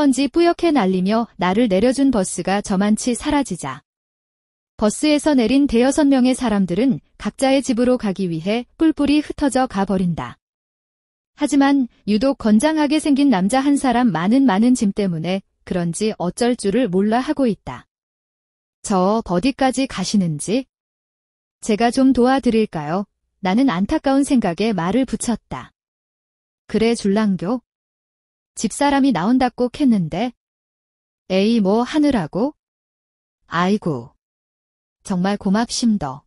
미세먼지 뿌옇게 날리며 나를 내려준 버스가 저만치 사라지자. 버스에서 내린 대여섯 명의 사람들은 각자의 집으로 가기 위해 뿔뿔이 흩어져 가버린다. 하지만 유독 건장하게 생긴 남자 한 사람 많은 많은 짐 때문에 그런지 어쩔 줄을 몰라 하고 있다. 저 어디까지 가시는지? 제가 좀 도와드릴까요? 나는 안타까운 생각에 말을 붙였다. 그래 줄랑교. 집사람이 나온다고 했는데 에이 뭐 하느라고? 아이고. 정말 고맙심더.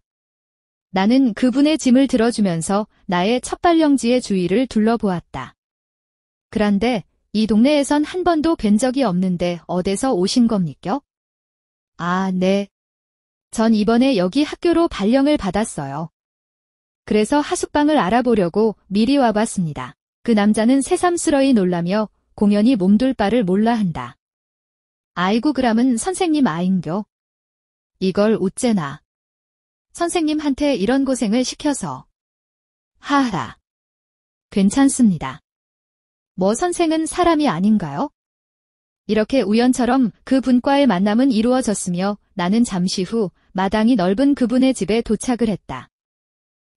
나는 그분의 짐을 들어주면서 나의 첫발령지의 주위를 둘러보았다. 그런데 이 동네에선 한 번도 뵌 적이 없는데 어디서 오신 겁니까? 아, 네. 전 이번에 여기 학교로 발령을 받았어요. 그래서 하숙방을 알아보려고 미리 와봤습니다. 그 남자는 새삼스러이 놀라며 공연히 몸둘 바를 몰라 한다. 아이고 그람은 선생님 아인교. 이걸 어째나. 선생님한테 이런 고생을 시켜서. 하하. 괜찮습니다. 뭐 선생은 사람이 아닌가요? 이렇게 우연처럼 그 분과의 만남은 이루어졌으며 나는 잠시 후 마당이 넓은 그분의 집에 도착을 했다.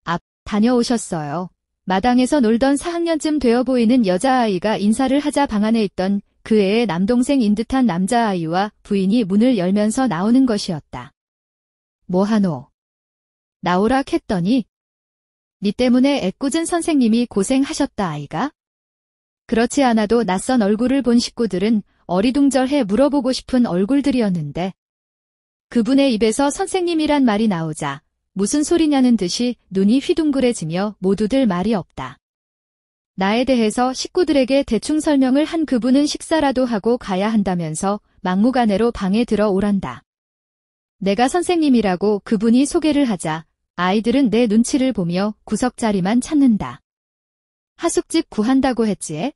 앞, 다녀오셨어요. 마당에서 놀던 4학년쯤 되어 보이는 여자아이가 인사를 하자 방 안에 있던 그 애의 남동생인 듯한 남자아이와 부인이 문을 열면서 나오는 것이었다. 뭐하노? 나오라 했더니 니 때문에 애꿎은 선생님이 고생하셨다 아이가? 그렇지 않아도 낯선 얼굴을 본 식구들은 어리둥절해 물어보고 싶은 얼굴들이었는데 그분의 입에서 선생님이란 말이 나오자 무슨 소리냐는 듯이 눈이 휘둥그레지며 모두들 말이 없다. 나에 대해서 식구들에게 대충 설명을 한 그분은 식사라도 하고 가야 한다면서 막무가내로 방에 들어오란다. 내가 선생님이라고 그분이 소개를 하자 아이들은 내 눈치를 보며 구석자리만 찾는다. 하숙집 구한다고 했지에?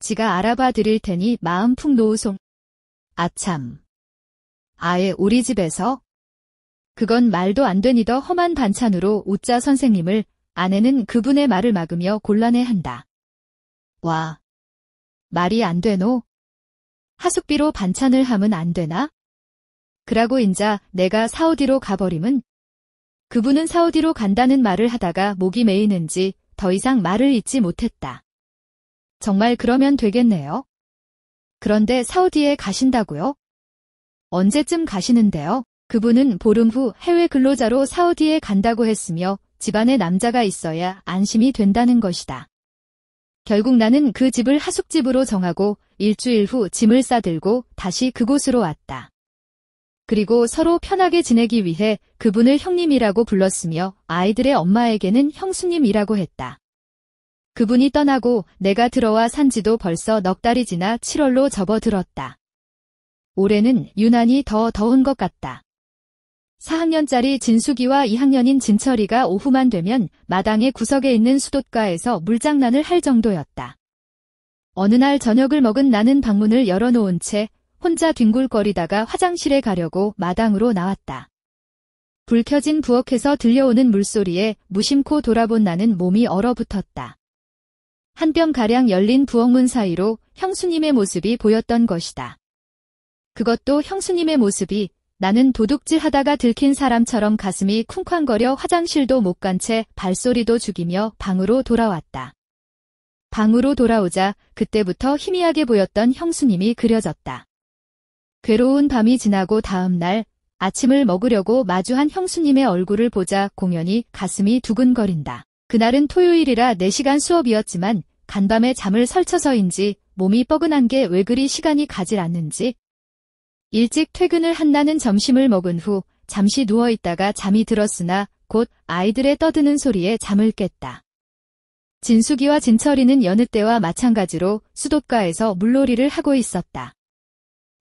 지가 알아봐 드릴 테니 마음 푹 놓으송. 아참. 아예 우리 집에서? 그건 말도 안 되니 더 험한 반찬으로 웃자 선생님을 아내는 그분의 말을 막으며 곤란해한다. 와. 말이 안 되노? 하숙비로 반찬을 하면 안 되나? 그라고 인자 내가 사우디로 가버림은 그분은 사우디로 간다는 말을 하다가 목이 메이는지 더 이상 말을 잇지 못했다. 정말 그러면 되겠네요. 그런데 사우디에 가신다고요? 언제쯤 가시는데요? 그분은 보름 후 해외 근로자로 사우디에 간다고 했으며 집안에 남자가 있어야 안심이 된다는 것이다. 결국 나는 그 집을 하숙집으로 정하고 일주일 후 짐을 싸들고 다시 그곳으로 왔다. 그리고 서로 편하게 지내기 위해 그분을 형님이라고 불렀으며 아이들의 엄마에게는 형수님이라고 했다. 그분이 떠나고 내가 들어와 산 지도 벌써 넉 달이 지나 7월로 접어들었다. 올해는 유난히 더 더운 것 같다. 4학년짜리 진숙이와 2학년인 진철이가 오후만 되면 마당의 구석에 있는 수도가에서 물장난을 할 정도였다. 어느 날 저녁을 먹은 나는 방문을 열어놓은 채 혼자 뒹굴거리다가 화장실에 가려고 마당으로 나왔다. 불 켜진 부엌에서 들려오는 물소리에 무심코 돌아본 나는 몸이 얼어붙었다. 한 뼘가량 열린 부엌문 사이로 형수님의 모습이 보였던 것이다. 그것도 형수님의 모습이 나는 도둑질 하다가 들킨 사람처럼 가슴이 쿵쾅거려 화장실도 못 간 채 발소리도 죽이며 방으로 돌아왔다. 방으로 돌아오자 그때부터 희미하게 보였던 형수님이 그려졌다. 괴로운 밤이 지나고 다음날 아침을 먹으려고 마주한 형수님의 얼굴을 보자 공연이 가슴이 두근거린다. 그날은 토요일이라 4시간 수업이었지만 간밤에 잠을 설쳐서인지 몸이 뻐근한 게 왜 그리 시간이 가질 않는지 일찍 퇴근을 한다는 점심을 먹은 후 잠시 누워있다가 잠이 들었으나 곧 아이들의 떠드는 소리에 잠을 깼다. 진숙이와 진철이는 여느 때와 마찬가지로 수도가에서 물놀이를 하고 있었다.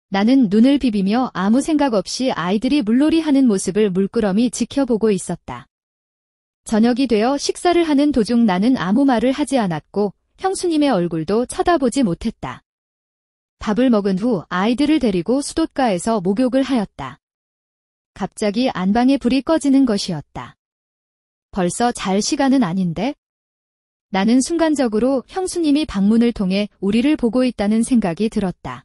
나는 눈을 비비며 아무 생각 없이 아이들이 물놀이 하는 모습을 물끄러미 지켜보고 있었다. 저녁이 되어 식사를 하는 도중 나는 아무 말을 하지 않았고 형수님의 얼굴도 쳐다보지 못했다. 밥을 먹은 후 아이들을 데리고 수도가에서 목욕을 하였다. 갑자기 안방에 불이 꺼지는 것이었다. 벌써 잘 시간은 아닌데? 나는 순간적으로 형수님이 방문을 통해 우리를 보고 있다는 생각이 들었다.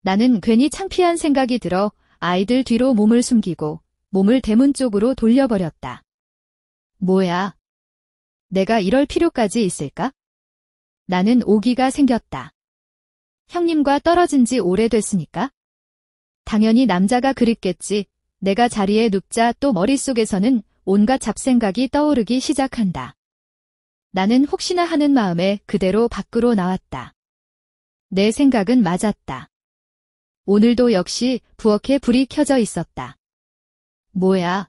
나는 괜히 창피한 생각이 들어 아이들 뒤로 몸을 숨기고 몸을 대문 쪽으로 돌려버렸다. 뭐야? 내가 이럴 필요까지 있을까? 나는 오기가 생겼다. 형님과 떨어진 지 오래됐으니까. 당연히 남자가 그립겠지. 내가 자리에 눕자 또 머릿속에서는 온갖 잡생각이 떠오르기 시작한다. 나는 혹시나 하는 마음에 그대로 밖으로 나왔다. 내 생각은 맞았다. 오늘도 역시 부엌에 불이 켜져 있었다. 뭐야?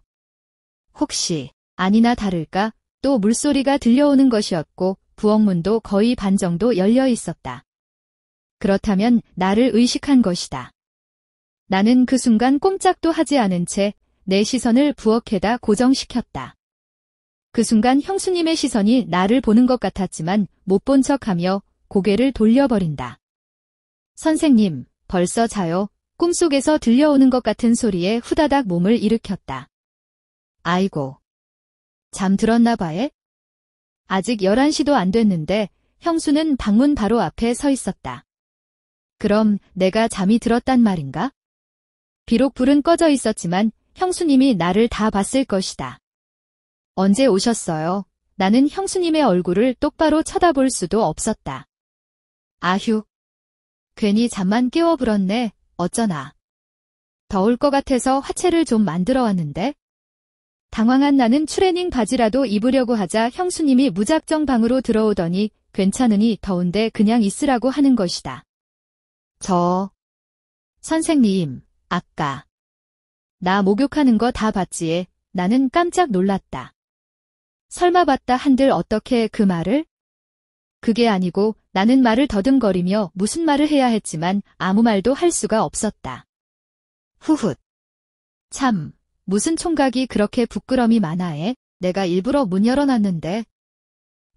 혹시 아니나 다를까 또 물소리가 들려오는 것이었고 부엌문도 거의 반 정도 열려 있었다. 그렇다면 나를 의식한 것이다. 나는 그 순간 꼼짝도 하지 않은 채 내 시선을 부엌에다 고정시켰다. 그 순간 형수님의 시선이 나를 보는 것 같았지만 못 본 척하며 고개를 돌려버린다. 선생님, 벌써 자요. 꿈속에서 들려오는 것 같은 소리에 후다닥 몸을 일으켰다. 아이고. 잠들었나 봐에? 아직 11시도 안 됐는데 형수는 방문 바로 앞에 서 있었다. 그럼 내가 잠이 들었단 말인가? 비록 불은 꺼져 있었지만 형수님이 나를 다 봤을 것이다. 언제 오셨어요? 나는 형수님의 얼굴을 똑바로 쳐다볼 수도 없었다. 아휴. 괜히 잠만 깨워 불었네. 어쩌나. 더울 것 같아서 화채를 좀 만들어 왔는데. 당황한 나는 트레닝 바지라도 입으려고 하자 형수님이 무작정 방으로 들어오더니 괜찮으니 더운데 그냥 있으라고 하는 것이다. 저, 선생님, 아까, 나 목욕하는 거 다 봤지에 나는 깜짝 놀랐다. 설마 봤다 한들 어떻게 그 말을? 그게 아니고 나는 말을 더듬거리며 무슨 말을 해야 했지만 아무 말도 할 수가 없었다. 후훗. 참, 무슨 총각이 그렇게 부끄럼이 많아해? 내가 일부러 문 열어놨는데.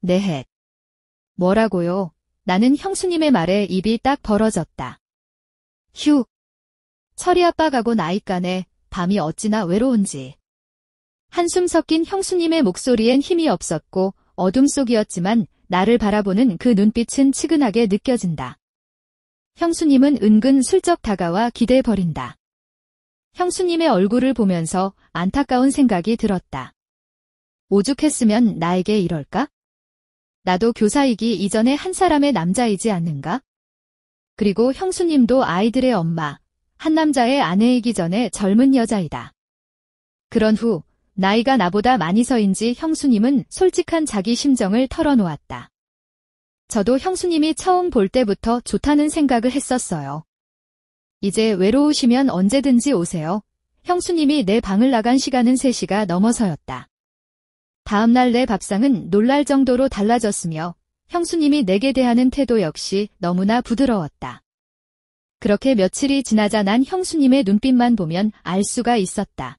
네헷 뭐라고요? 나는 형수님의 말에 입이 딱 벌어졌다. 휴. 철이 아빠 가고 나이간에 밤이 어찌나 외로운지. 한숨 섞인 형수님의 목소리엔 힘이 없었고 어둠 속이었지만 나를 바라보는 그 눈빛은 치근하게 느껴진다. 형수님은 은근 슬쩍 다가와 기대해버린다. 형수님의 얼굴을 보면서 안타까운 생각이 들었다. 오죽했으면 나에게 이럴까? 나도 교사이기 이전에 한 사람의 남자이지 않는가? 그리고 형수님도 아이들의 엄마, 한 남자의 아내이기 전에 젊은 여자이다. 그런 후 나이가 나보다 많이 서인지 형수님은 솔직한 자기 심정을 털어놓았다. 저도 형수님이 처음 볼 때부터 좋다는 생각을 했었어요. 이제 외로우시면 언제든지 오세요. 형수님이 내 방을 나간 시간은 3시가 넘어서였다. 다음날 내 밥상은 놀랄 정도로 달라졌으며 형수님이 내게 대하는 태도 역시 너무나 부드러웠다. 그렇게 며칠이 지나자 난 형수님의 눈빛만 보면 알 수가 있었다.